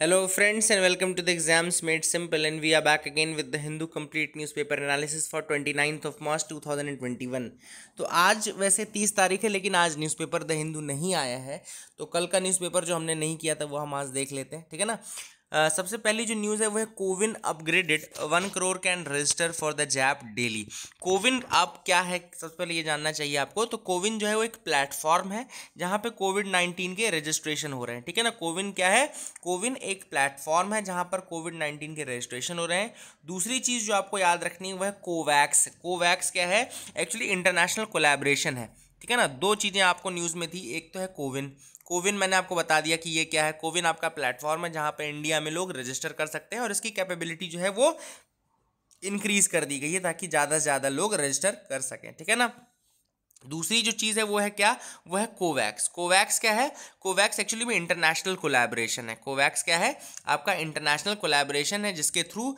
hello friends and welcome to the exams made simple and we are back again with the Hindu complete newspaper analysis for twenty ninth of March two thousand and twenty one तो आज वैसे तीस तारीख है लेकिन आज newspaper the Hindu नहीं आया है तो कल का न्यूज़पेपर जो हमने नहीं किया था वो हम आज देख लेते हैं ठीक है ना सबसे पहली जो न्यूज़ है वो है CoWIN upgraded one crore can register for the jab daily CoWIN आप क्या है सबसे पहले ये जानना चाहिए आपको तो कोविन जो है वो एक प्लेटफॉर्म है जहाँ पे कोविड नाइन्टीन के रजिस्ट्रेशन हो रहे हैं ठीक है ना कोविन क्या है कोविन एक प्लेटफॉर्म है जहाँ पर कोविड नाइन्टीन के रजिस्ट्रेशन हो रहे हैं दूसरी चीज़ जो आपको याद रखनी है वह है कोवैक्स कोवैक्स क्या है एक्चुअली इंटरनेशनल कोलेब्रेशन है ठीक है ना दो चीज़ें आपको न्यूज़ में थी एक तो है कोविन कोविन मैंने आपको बता दिया कि ये क्या है कोविन आपका प्लेटफॉर्म है जहाँ पर इंडिया में लोग रजिस्टर कर सकते हैं और इसकी कैपेबिलिटी जो है वो इंक्रीज़ कर दी गई है ताकि ज़्यादा से ज़्यादा लोग रजिस्टर कर सकें ठीक है ना दूसरी जो चीज़ है वो है क्या वो है कोवैक्स कोवैक्स क्या है कोवैक्स एक्चुअली में इंटरनेशनल कोलैबोरेशन है कोवैक्स क्या है आपका इंटरनेशनल कोलैबोरेशन है जिसके थ्रू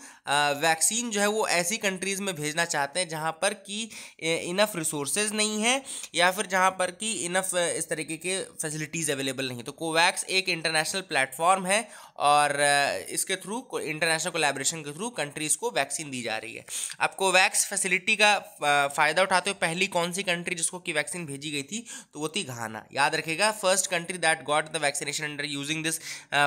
वैक्सीन जो है वो ऐसी कंट्रीज़ में भेजना चाहते हैं जहाँ पर कि इनफ रिसोर्सेज नहीं है या फिर जहाँ पर कि इनफ इस तरीके के फैसिलिटीज़ अवेलेबल नहीं तो कोवैक्स एक इंटरनेशनल प्लेटफॉर्म है और इसके थ्रू इंटरनेशनल कोलेब्रेशन के थ्रू कंट्रीज़ को वैक्सीन दी जा रही है अब कोवैक्स फैसिलिटी का फ़ायदा उठाते हुए पहली कौन सी कंट्री जिसको कि वैक्सीन भेजी गई थी तो वो थी घाना याद रखेगा first country that got the vaccination under using this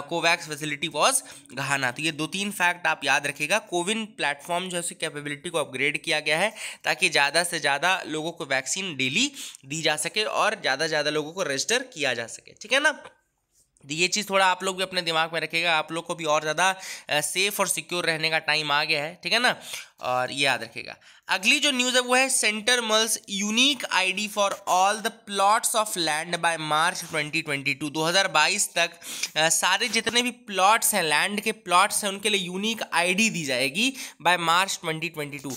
COVAX facility was Ghana तो ये दो तीन फैक्ट आप याद रखेगा कोविन प्लेटफॉर्म जो है उसकी कैपेबिलिटी को अपग्रेड किया गया है ताकि ज़्यादा से ज़्यादा लोगों को वैक्सीन डेली दी जा सके और ज़्यादा से ज़्यादा लोगों को रजिस्टर किया जा सके ठीक है ना तो ये चीज़ थोड़ा आप लोग भी अपने दिमाग में रखेगा आप लोग को भी और ज़्यादा सेफ़ और सिक्योर रहने का टाइम आ गया है ठीक है ना और ये याद रखेगा अगली जो न्यूज़ है वो है centre mulls unique ID for all the plots of land by March 2022 2022 तक आ, सारे जितने भी प्लॉट्स हैं लैंड के प्लॉट्स हैं उनके लिए यूनिक आईडी दी जाएगी बाय मार्च 2022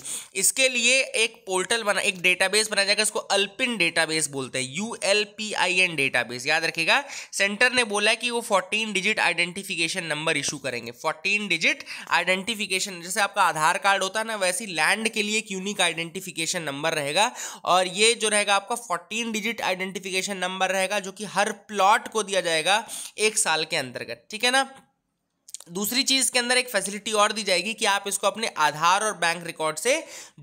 इसके लिए एक पोर्टल बना एक डेटाबेस बनाया जाएगा इसको अल्पिन डेटाबेस बोलते हैं U L P I N database याद रखेगा सेंटर ने बोला है कि वो fourteen digit identification number issue करेंगे फोर्टीन डिजिट आइडेंटिफिकेशन जैसे आपका आधार कार्ड होता है ना में वैसी लैंड के लिए एक यूनिक आइडेंटिफिकेशन नंबर रहेगा और ये जो रहेगा आपका फोर्टीन डिजिट आइडेंटिफिकेशन नंबर रहेगा जो कि हर प्लॉट को दिया जाएगा एक साल के अंतर्गत ठीक है ना दूसरी चीज़ के अंदर एक फैसिलिटी और दी जाएगी कि आप इसको अपने आधार और बैंक रिकॉर्ड से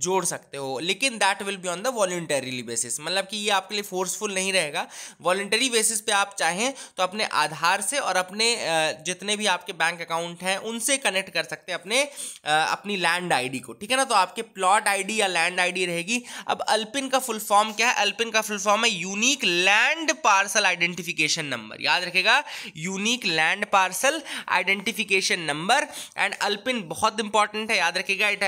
जोड़ सकते हो लेकिन that will be on the voluntary basis मतलब कि ये आपके लिए फोर्सफुल नहीं रहेगा वॉल्टरी बेसिस पे आप चाहें तो अपने आधार से और अपने जितने भी आपके बैंक अकाउंट हैं उनसे कनेक्ट कर सकते हैं अपने अपनी लैंड आई को ठीक है ना तो आपके प्लॉट आई या लैंड आई रहेगी अब अल्पिन का फुल फॉर्म क्या है अल्पिन का फुल फॉर्म है unique land parcel identification number याद रखेगा unique land parcel identification application number and ULPIN बहुत इंपॉर्टेंट है याद रखिएगा it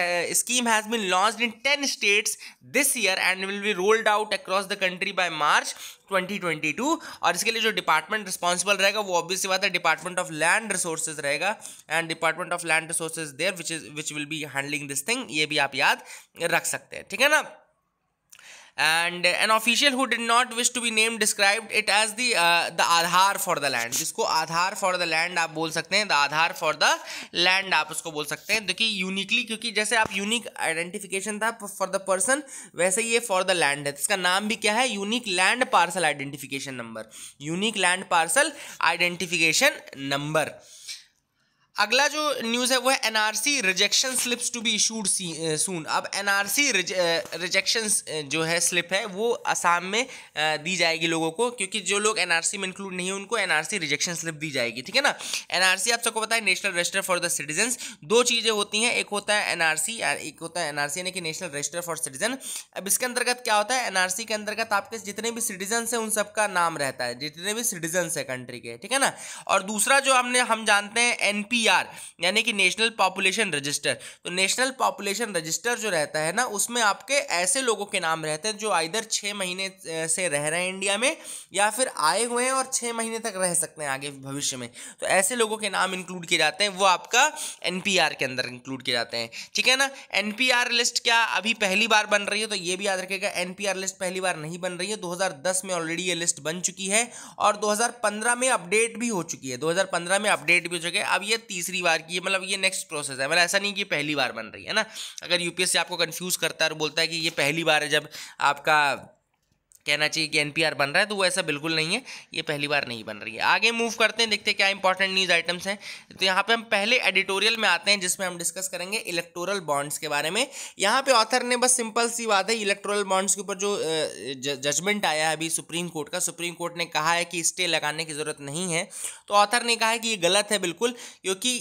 scheme has been launch in ten states this year and will be rolled out across the country by March 2022 और इसके लिए जो डिपार्टमेंट रिस्पॉन्सिबल रहेगा वो ऑब्वियसली बात है डिपार्टमेंट ऑफ लैंड रिसोर्सेज रहेगा and department of land resources there which is which will be handling this thing ये भी आप याद रख सकते हैं ठीक है ना and an official who did not wish to be name describe it as the Aadhaar for the land जिसको आधार फॉर द लैंड आप बोल सकते हैं the Aadhaar for the land आप उसको बोल सकते हैं देखिए यूनिकली क्योंकि जैसे आप यूनिक आइडेंटिफिकेशन था फॉर द पर्सन वैसे ये फॉर द लैंड है तो इसका नाम भी क्या है unique land parcel identification number unique land parcel identification number अगला जो न्यूज़ है वो है NRC rejection slips to be issued soon अब एनआरसी रिजेक्शन जो है स्लिप है वो असम में दी जाएगी लोगों को क्योंकि जो लोग एनआरसी में इंक्लूड नहीं है उनको एनआरसी रिजेक्शन स्लिप दी जाएगी ठीक है ना एनआरसी आप सबको पता है national register for the citizen दो चीज़ें होती हैं एक होता है एनआरसी एक होता है एनआरसी यानी कि नेशनल रजिस्टर फॉर सिटीजन अब इसके अंतर्गत क्या होता है एनआरसी के अंतर्गत आपके जितने भी सिटीजन है उन सबका नाम रहता है जितने भी सिटीजन है कंट्री के ठीक है ना और दूसरा जो हमने हम जानते हैं एनपी एनपीआर यानी कि नेशनल पॉपुलेशन रजिस्टर तो नेशनल पॉपुलेशन रजिस्टर जो रहता है ना उसमें आपके ऐसे लोगों के नाम रहते हैं जो आइधर छः महीने से रह रहे हैं इंडिया में या फिर आए हुए हैं और छः महीने तक रह सकते हैं आगे भविष्य में तो ऐसे लोगों के नाम इंक्लूड किए जाते हैं वो आपका एन के अंदर इंक्लूड किए जाते हैं ठीक है ना एन लिस्ट क्या अभी पहली बार बन रही है तो ये भी याद रखेगा एन लिस्ट पहली बार नहीं बन रही है दो में ऑलरेडी ये लिस्ट बन चुकी है और दो में अपडेट भी हो चुकी है दो में अपडेट भी हो चुकी है अब ये तीसरी बार की मतलब ये नेक्स्ट प्रोसेस है मतलब ऐसा नहीं कि पहली बार बन रही है ना अगर यूपीएससी आपको कन्फ्यूज़ करता है और बोलता है कि ये पहली बार है जब आपका कहना चाहिए कि एनपीआर बन रहा है तो वो ऐसा बिल्कुल नहीं है ये पहली बार नहीं बन रही है आगे मूव करते हैं देखते हैं क्या इंपॉर्टेंट न्यूज़ आइटम्स हैं तो यहाँ पे हम पहले एडिटोरियल में आते हैं जिसमें हम डिस्कस करेंगे इलेक्टोरल बॉन्ड्स के बारे में यहाँ पे ऑथर ने बस सिंपल सी बात है इलेक्टोरल बॉन्ड्स के ऊपर जो जजमेंट आया है अभी सुप्रीम कोर्ट का सुप्रीम कोर्ट ने कहा है कि स्टे लगाने की ज़रूरत नहीं है तो ऑथर ने कहा है कि ये गलत है बिल्कुल क्योंकि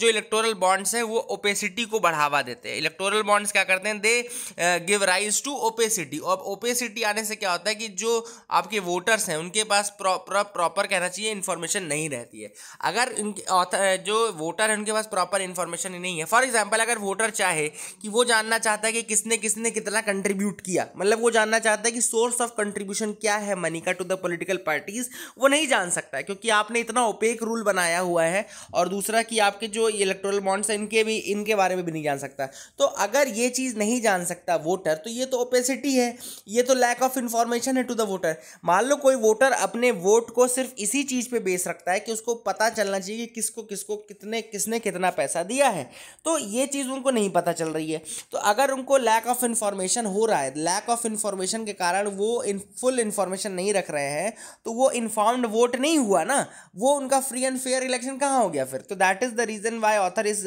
जो इलेक्टोरल बॉन्ड्स हैं वो ओपेसिटी को बढ़ावा देते हैं इलेक्टोरल बॉन्ड्स क्या करते हैं they give rise to opacity और ओपेसिटी आने से क्या होता है होता है कि जो आपके वोटर्स हैं उनके पास प्रॉपर कहना चाहिए इन्फॉर्मेशन नहीं रहती है अगर उनके जो वोटर है उनके पास प्रॉपर इन्फॉर्मेशन ही नहीं है फॉर एग्जाम्पल अगर वोटर चाहे कि वो जानना चाहता है कि किसने किसने कितना कंट्रीब्यूट किया मतलब वो जानना चाहता है कि सोर्स ऑफ कंट्रीब्यूशन क्या है मनी का टू द पोलिटिकल पार्टीज़ वो नहीं जान सकता क्योंकि आपने इतना ओपेक रूल बनाया हुआ है और दूसरा कि आपके जो इलेक्ट्रोल बॉन्ड्स हैं इनके भी इनके बारे में भी नहीं जान सकता तो अगर ये चीज़ नहीं जान सकता वोटर तो ये तो ओपेसिटी है ये तो लैक ऑफ इन्फॉर्मेशन इन्फॉर्मेशन है टू द वोटर मान लो कोई वोटर अपने वोट को सिर्फ इसी चीज़ पे बेस रखता है कि उसको पता चलना चाहिए कि किसको किसको कितने किसने कितना पैसा दिया है तो ये चीज़ उनको नहीं पता चल रही है तो अगर उनको लैक ऑफ इन्फॉर्मेशन हो रहा है लैक ऑफ इन्फॉर्मेशन के कारण वो इन फुल इन्फॉर्मेशन नहीं रख रहे हैं तो वो इन्फॉर्म्ड वोट नहीं हुआ ना वो उनका फ्री एंड फेयर इलेक्शन कहाँ हो गया फिर तो that is the reason why author is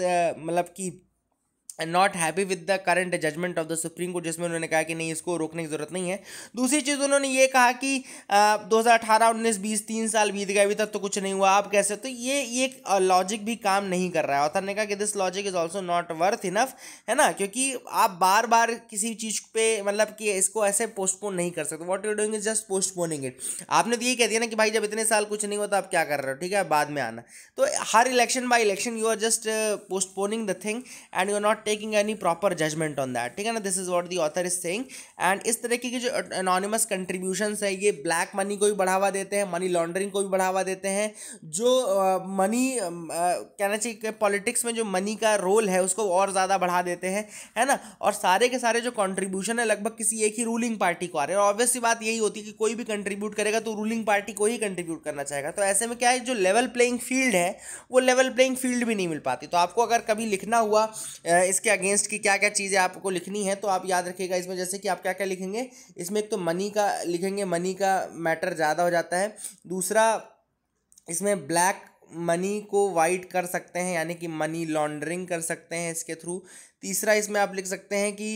मतलब कि not happy with the current judgement of the supreme court जिसमें उन्होंने कहा कि नहीं इसको रोकने की ज़रूरत नहीं है दूसरी चीज़ उन्होंने ये कहा कि दो हज़ार अठारह उन्नीस बीस तीन साल बीत गए अभी तक तो कुछ नहीं हुआ आप कैसे तो ये एक लॉजिक भी काम नहीं कर रहा है ऑथर ने कहा कि this logic is also not worth enough है ना क्योंकि आप बार बार किसी चीज़ पर मतलब कि इसको ऐसे पोस्टपोन नहीं कर सकते what you doing is just postponing it आपने तो ये कह दिया ना कि भाई जब इतने साल कुछ नहीं हुआ तो आप क्या कर रहे हो ठीक है बाद में आना तो हर election by election you are just postponing the thing and you are not taking any proper judgement on that ठीक है ना this is what the author is saying एंड इस तरीके की जो अनोनिमस कंट्रीब्यूशन है ये ब्लैक मनी को भी बढ़ावा देते हैं मनी लॉन्ड्रिंग को भी बढ़ावा देते हैं जो मनी uh, um, uh, कहना चाहिए पॉलिटिक्स में जो मनी का रोल है उसको और ज़्यादा बढ़ा देते हैं है ना और सारे के सारे जो कॉन्ट्रीब्यूशन है लगभग किसी एक ही रूलिंग पार्टी को आ रहे हैं और ऑब्वियसली बात यही होती है कि कोई भी कंट्रीब्यूट करेगा तो रूलिंग पार्टी को ही कंट्रीब्यूट करना चाहेगा तो ऐसे में क्या है जो लेवल प्लेइंग फील्ड है वो लेवल प्लेइंग फील्ड भी नहीं मिल पाती तो आपको अगर कभी लिखना हुआ uh, इसके अगेंस्ट की क्या क्या चीज़ें आपको लिखनी है तो आप याद रखिएगा इसमें जैसे कि आप क्या क्या लिखेंगे इसमें एक तो मनी का लिखेंगे मनी का मैटर ज़्यादा हो जाता है दूसरा इसमें ब्लैक मनी को वाइट कर सकते हैं यानी कि मनी लॉन्ड्रिंग कर सकते हैं इसके थ्रू तीसरा इसमें आप लिख सकते हैं कि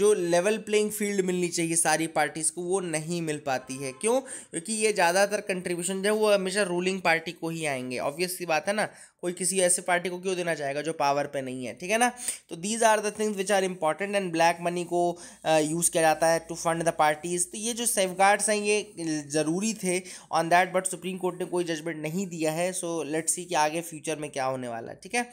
जो लेवल प्लेइंग फील्ड मिलनी चाहिए सारी पार्टीज़ को वो नहीं मिल पाती है क्यों क्योंकि ये ज़्यादातर कंट्रीब्यूशन जो है वो हमेशा रूलिंग पार्टी को ही आएंगे ऑब्वियस सी बात है ना कोई किसी ऐसे पार्टी को क्यों देना चाहेगा जो पावर पे नहीं है ठीक है ना तो these are the things which are important and black money को यूज़ किया जाता है टू फंड द पार्टीज़ तो ये जो सेफ हैं ये ज़रूरी थे on that but supreme court ने कोई जजमेंट नहीं दिया है सो लेट्स सी कि आगे फ्यूचर में क्या होने वाला है ठीक है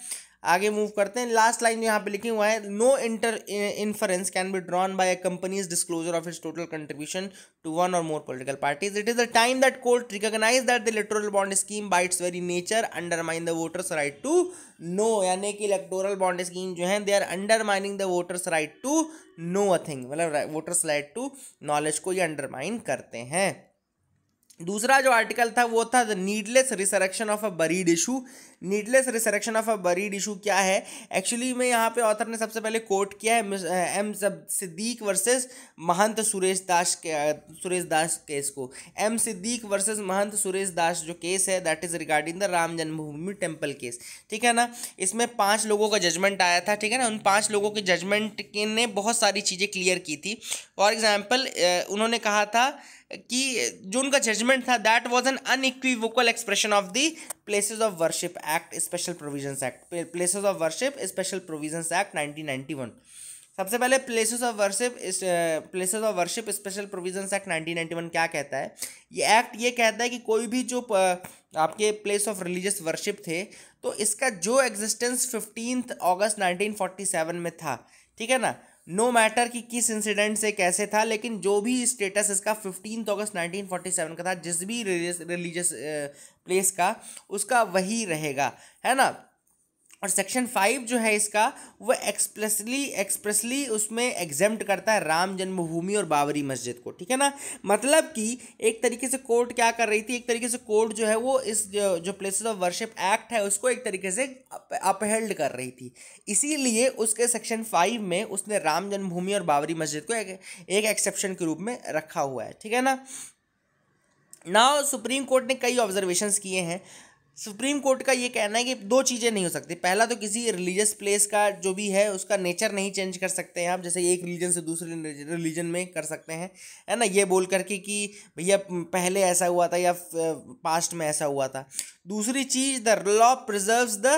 आगे मूव करते हैं लास्ट लाइन यहाँ पे लिखी हुआ है no inference can be drawn by a company's disclosure of its total contribution to one or more political parties it is the time that court recognise that the electoral bond scheme by its very nature undermine the voters right to know यानी कि electoral bond scheme जो है they are undermining the voters right to know a thing मतलब voters right to knowledge को ये undermine करते हैं दूसरा जो आर्टिकल था वो था the needless resurrection of a buried issue needless resurrection of a buried issue क्या है एक्चुअली में यहाँ पे ऑथर ने सबसे पहले कोट किया है एम सिद्दीक वर्सेस महंत सुरेश दास के सुरेश दास केस को एम सिद्दीक वर्सेस महंत सुरेश दास जो केस है that is regarding the Ram Janmabhoomi temple case ठीक है ना इसमें पाँच लोगों का जजमेंट आया था ठीक है ना उन पाँच लोगों के जजमेंट ने बहुत सारी चीज़ें क्लियर की थी फॉर एग्ज़ाम्पल उन्होंने कहा था कि जो उनका जजमेंट था that was an unequivocal expression of the places of worship act special provisions act places of worship special provisions act nineteen सबसे पहले places of worship places of worship special provisions act 1991 क्या कहता है ये act ये कहता है कि कोई भी जो uh, आपके प्लेस ऑफ रिलीजियस वर्शिप थे तो इसका जो एग्जिस्टेंस फिफ्टीन अगस्त 1947 में था ठीक है ना नो no मैटर कि किस इंसिडेंट से कैसे था लेकिन जो भी स्टेटस इसका फिफ्टीन अगस्त 1947 का था जिस भी रिलीजियस प्लेस का उसका वही रहेगा है ना और सेक्शन फाइव जो है इसका वो एक्सप्रेसली एक्सप्रेसली उसमें एग्जेम्प्ट करता है राम जन्मभूमि और बाबरी मस्जिद को ठीक है ना मतलब कि एक तरीके से कोर्ट क्या कर रही थी एक तरीके से कोर्ट जो है वो इस जो प्लेसेस ऑफ वर्शिप एक्ट है उसको एक तरीके से अपहेल्ड कर रही थी इसीलिए उसके सेक्शन फाइव में उसने राम जन्मभूमि और बाबरी मस्जिद को एक, एक एक्सेप्शन के रूप में रखा हुआ है ठीक है ना नाउ सुप्रीम कोर्ट ने कई ऑब्जर्वेशंस किए हैं सुप्रीम कोर्ट का ये कहना है कि दो चीज़ें नहीं हो सकती पहला तो किसी रिलीजियस प्लेस का जो भी है उसका नेचर नहीं चेंज कर सकते हैं आप जैसे एक रिलीजन से दूसरे रिलीजन में कर सकते हैं है ना ये बोल करके कि भैया पहले ऐसा हुआ था या पास्ट में ऐसा हुआ था दूसरी चीज the law preserve the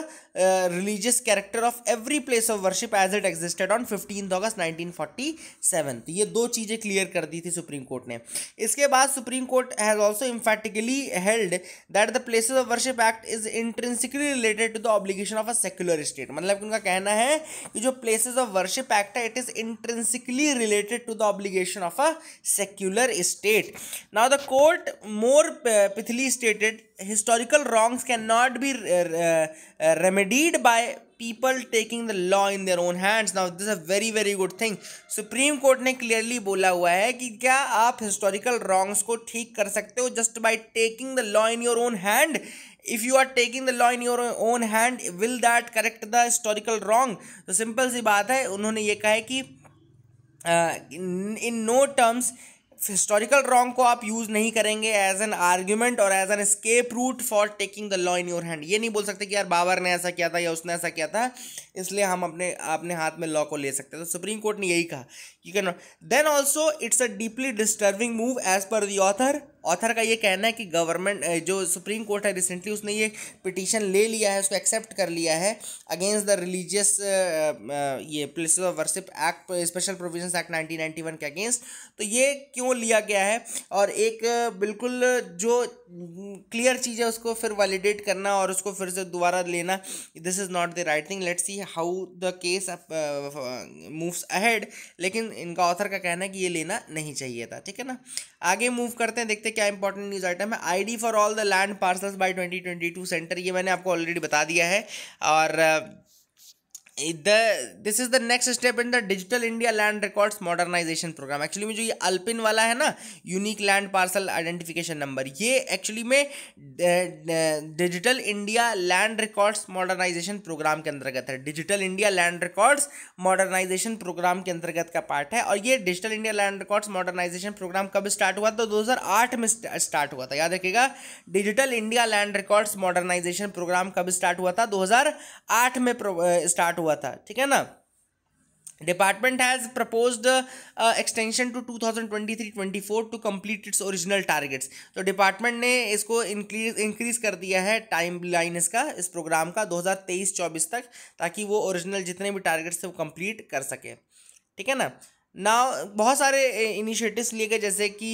religious character of every place of worship as it existed on fifteen August nineteen forty seven ये दो चीज़ें क्लियर कर दी थी सुप्रीम कोर्ट ने इसके बाद supreme court has also emphatically held that the places of worship act is intrinsically related to the obligation of a secular state मतलब उनका कहना है कि जो प्लेसेज ऑफ वर्शिप एक्ट है it is intrinsically related to the obligation of a secular state now the court more pithily stated historical wrongs can not be remedied by people taking the law in their own hands now this a very very good thing supreme court ने clearly बोला हुआ है कि क्या आप historical wrongs को ठीक कर सकते हो just by taking the law in your own hand if you are taking the law in your own hand will that correct the historical wrong तो सिंपल सी बात है उन्होंने ये कहा है कि in no terms historical wrong को आप यूज़ नहीं करेंगे एज एन आर्ग्यूमेंट और as an escape route for taking the law in your hand ये नहीं बोल सकते कि यार बाबर ने ऐसा किया था या उसने ऐसा किया था इसलिए हम अपने अपने हाथ में लॉ को ले सकते हैं तो सुप्रीम कोर्ट ने यही कहा you can then also it's a deeply disturbing move as पर the ऑथर ऑथर का ये कहना है कि गवर्नमेंट जो सुप्रीम कोर्ट है रिसेंटली उसने ये पिटीशन ले लिया है उसको एक्सेप्ट कर लिया है अगेंस्ट द रिलीजियस ये place of worship act special provisions act 1991 के अगेंस्ट तो ये क्यों लिया गया है और एक बिल्कुल जो क्लियर चीज़ है उसको फिर वैलिडेट करना और उसको फिर से दोबारा लेना this is not the right thing let's see how the case moves ahead लेकिन इनका ऑथर का कहना है कि ये लेना नहीं चाहिए था ठीक है ना आगे मूव करते हैं देखते हैं क्या इंपॉर्टेंट न्यूज़ आइटम है I for all the land parcels by twenty centre ये मैंने आपको ऑलरेडी बता दिया है और uh, this is the next step in the digital India land records modernisation programme actually में जो ये अल्पिन वाला है ना unique land parcel identification number ये एक्चुअली में digital India land records modernisation programme के अंतर्गत है digital India land records modernisation programme के अंतर्गत का पार्ट है और ये digital India land records modernisation programme कब स्टार्ट हुआ तो 2008 में स्टार्ट हुआ था याद रखिएगा digital India land records modernisation programme कब स्टार्ट हुआ था 2008 में स्टार्ट हुआ हुआ था ठीक है ना department has propose extension to two thousand twenty three twenty four to complete its original targets तो डिपार्टमेंट ने इसको इंक्रीज इंक्रीज कर दिया है टाइम लाइन इसका इस प्रोग्राम का दो हजार तेईस चौबीस तक ताकि वो ओरिजिनल जितने भी टारगेट्स थे वो कंप्लीट कर सके ठीक है ना नाउ बहुत सारे इनिशिएटिव्स लिए गए जैसे कि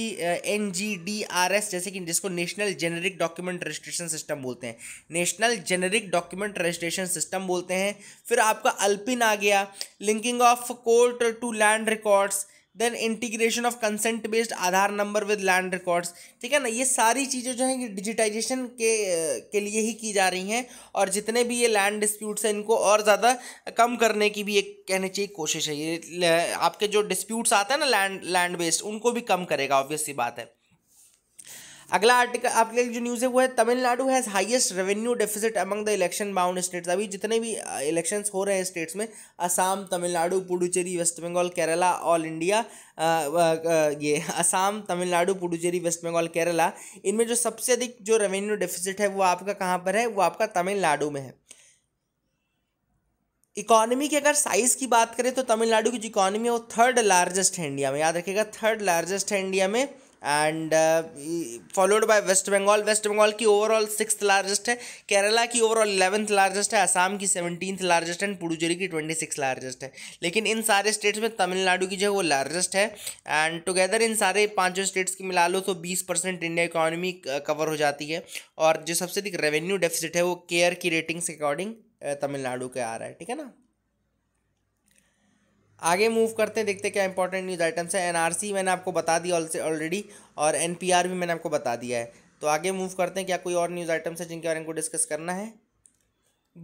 N G D R S जैसे कि जिसको national generic document registration system बोलते हैं national generic document registration system बोलते हैं फिर आपका अल्पिन आ गया linking of court to land records then integration of consent based Aadhaar number with land records ठीक है ना ये सारी चीज़ें जो हैं डिजिटाइजेशन के के लिए ही की जा रही हैं और जितने भी ये लैंड डिस्प्यूट्स हैं इनको और ज़्यादा कम करने की भी एक कहनी चाहिए कोशिश है ये आपके जो डिस्प्यूट्स आते हैं ना लैंड लैंड बेस्ड उनको भी कम करेगा ऑब्वियसली बात है अगला आर्टिकल आपके लिए जो न्यूज़ है वो है Tamil Nadu has highest revenue deficit among the election bound states अभी जितने भी इलेक्शंस हो रहे हैं स्टेट्स में असम तमिलनाडु पुडुचेरी वेस्ट बंगाल केरला ऑल इंडिया आ, आ, ये असम तमिलनाडु पुडुचेरी वेस्ट बंगाल केरला इनमें जो सबसे अधिक जो रेवेन्यू डेफिसिट है वो आपका कहाँ पर है वो आपका तमिलनाडु में है इकोनॉमी की अगर साइज़ की बात करें तो तमिलनाडु की जो इकोनॉमी है वो थर्ड लार्जेस्ट है इंडिया में याद रखिएगा थर्ड लार्जेस्ट है इंडिया में and followed by West Bengal West Bengal की ओवरऑल सिक्स लार्जेस्ट है केरला की ओवरऑल इलेवंथ लार्जेस्ट है असम की सेवनटीन्थ लार्जेस्ट है एंड पुडुचेरी की ट्वेंटी सिक्स लार्जेस्ट है लेकिन इन सारे स्टेट्स में तमिलनाडु की जो है वो लार्जेस्ट है एंड टुगेदर इन सारे पाँचों स्टेट्स की मिला लो तो बीस परसेंट इंडिया इकोनॉमी कवर हो जाती है और जो सबसे अधिक रेवेन्यू डेफिसिट है वो केयर की रेटिंग्स के अकॉर्डिंग तमिलनाडु के आ रहा है ठीक है ना आगे मूव करते हैं देखते क्या इंपॉर्टेंट न्यूज़ आइटम्स है एनआरसी मैंने आपको बता दिया ऑलरेडी और एनपीआर भी मैंने आपको बता दिया है तो आगे मूव करते हैं क्या कोई और न्यूज़ आइटम्स है जिनके बारे में डिस्कस करना है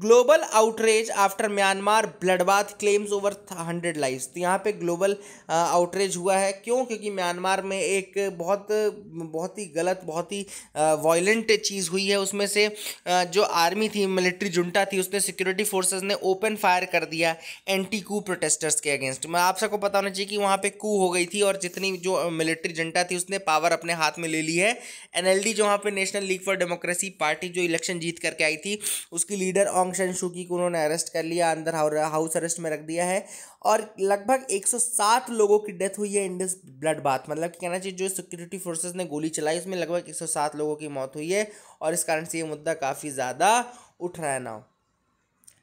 global outrage after Myanmar bloodbath claims over hundred lives तो यहाँ पे ग्लोबल आउटरेज हुआ है क्यों क्योंकि म्यांमार में एक बहुत बहुत ही गलत बहुत ही वॉयलेंट चीज़ हुई है उसमें से जो आर्मी थी मिलिट्री जुंटा थी उसने सिक्योरिटी फोर्सेज ने ओपन फायर कर दिया एंटी कू प्रोटेस्टर्स के अगेंस्ट मैं आप सबको पता होना चाहिए कि वहाँ पर कू हो गई थी और जितनी जो मिलिट्री जुंटा थी उसने पावर अपने हाथ में ले ली है एन एल जो वहाँ पर national league for democracy party जो इलेक्शन जीत करके आई थी उसकी लीडर ऑंग शन शुकी को उन्होंने अरेस्ट कर लिया अंदर हाउस अरेस्ट में रख दिया है और लगभग 107 लोगों की डेथ हुई है इंडस ब्लड बाथ मतलब कि कहना चाहिए जो सिक्योरिटी फोर्सेस ने गोली चलाई उसमें लगभग 107 लोगों की मौत हुई है और इस कारण से ये मुद्दा काफ़ी ज़्यादा उठ रहा है ना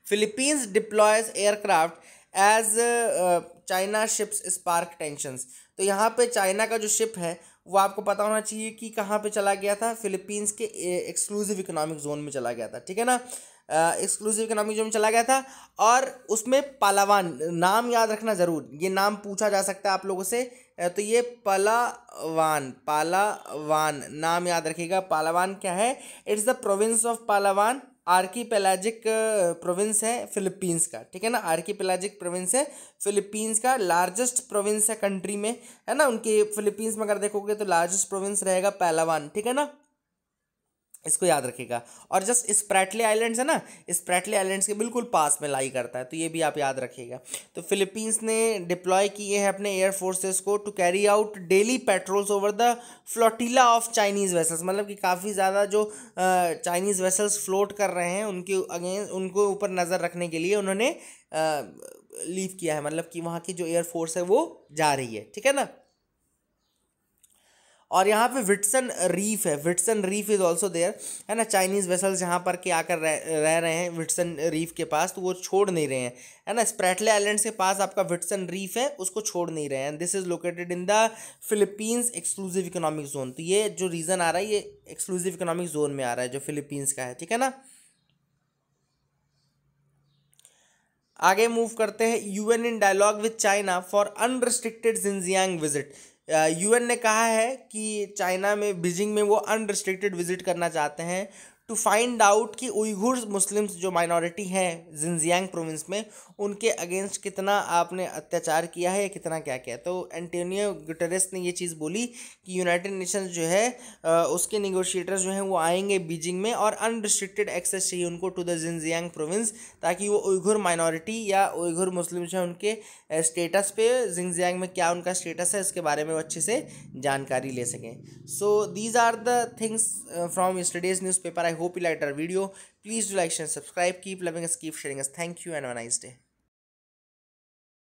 Philippines deploys aircraft as China ships spark tension तो यहाँ पे चाइना का जो शिप है वो आपको पता होना चाहिए कि कहाँ पे चला गया था फिलीपींस के एक्सक्लूसिव इकोनॉमिक जोन में चला गया था ठीक है ना एक्सक्लूसिव इकोनॉमिक जोन में चला गया था और उसमें पालावान नाम याद रखना ज़रूर ये नाम पूछा जा सकता है आप लोगों से तो ये पालावान पालावान नाम याद रखिएगा पालावान क्या है it's the province of Palawan archi province है फिलीपींस का ठीक है ना आर्की पेलाजिक प्रोविंस है फिलीपींस का लार्जेस्ट प्रोविंस है कंट्री में है ना उनके फिलीपींस में अगर देखोगे तो लार्जेस्ट प्रोविंस रहेगा पालावान ठीक है ना इसको याद रखिएगा और जस्ट स्प्रैटले आइलैंड्स है ना स्प्रैटले आइलैंड्स के बिल्कुल पास में लाई करता है तो ये भी आप याद रखिएगा तो फिलीपींस ने डिप्लॉय किए हैं अपने एयर फोर्सेस को to carry out daily patrols over the flotilla of Chinese vessels मतलब कि काफ़ी ज़्यादा जो चाइनीज़ वेसल्स फ्लोट कर रहे हैं उनके अगेंस्ट उनको ऊपर नज़र रखने के लिए उन्होंने लीव किया है मतलब कि वहाँ की जो एयर फोर्स है वो जा रही है ठीक है ना और यहाँ पे विटसन रीफ है Whitsun reef is also there है ना चाइनीज़ वेसल्स यहाँ पर के आकर रह, रह रहे हैं विटसन रीफ के पास तो वो छोड़ नहीं रहे हैं है ना स्प्रैटले आइलैंड के पास आपका विटसन रीफ है उसको छोड़ नहीं रहे हैं this is located in the Philippines exclusive economic zone तो ये जो रीज़न आ रहा है ये एक्सक्लूसिव इकोनॉमिक जोन में आ रहा है जो फिलिपींस का है ठीक है ना आगे मूव करते हैं UN in dialogue with China for unrestricted Xinjiang visit UN ने कहा है कि चाइना में बीजिंग में वो अनरिस्ट्रिक्टेड विजिट करना चाहते हैं टू फाइंड आउट कि उइघुर मुस्लिम्स जो माइनॉरिटी हैं जिनजियांग प्रोविंस में उनके अगेंस्ट कितना आपने अत्याचार किया है या कितना क्या किया तो एंटोनियो गुटरस ने ये चीज़ बोली कि यूनाइटेड नेशंस जो है उसके निगोशिएटर्स जो हैं वो आएंगे बीजिंग में और अनरिस्ट्रिक्टेड एक्सेस चाहिए उनको टू द जिनजियांग प्रोविंस ताकि वो उइघुर माइनॉरिटी या उइघुर मुस्लिम जो हैं उनके स्टेटस पे जिंजियांग में क्या उनका स्टेटस है इसके बारे में वो अच्छे से जानकारी ले सकें so these are the things from studies newspaper I hope you liked our video please do like share and subscribe keep loving us keep sharing us thank you and have a nice day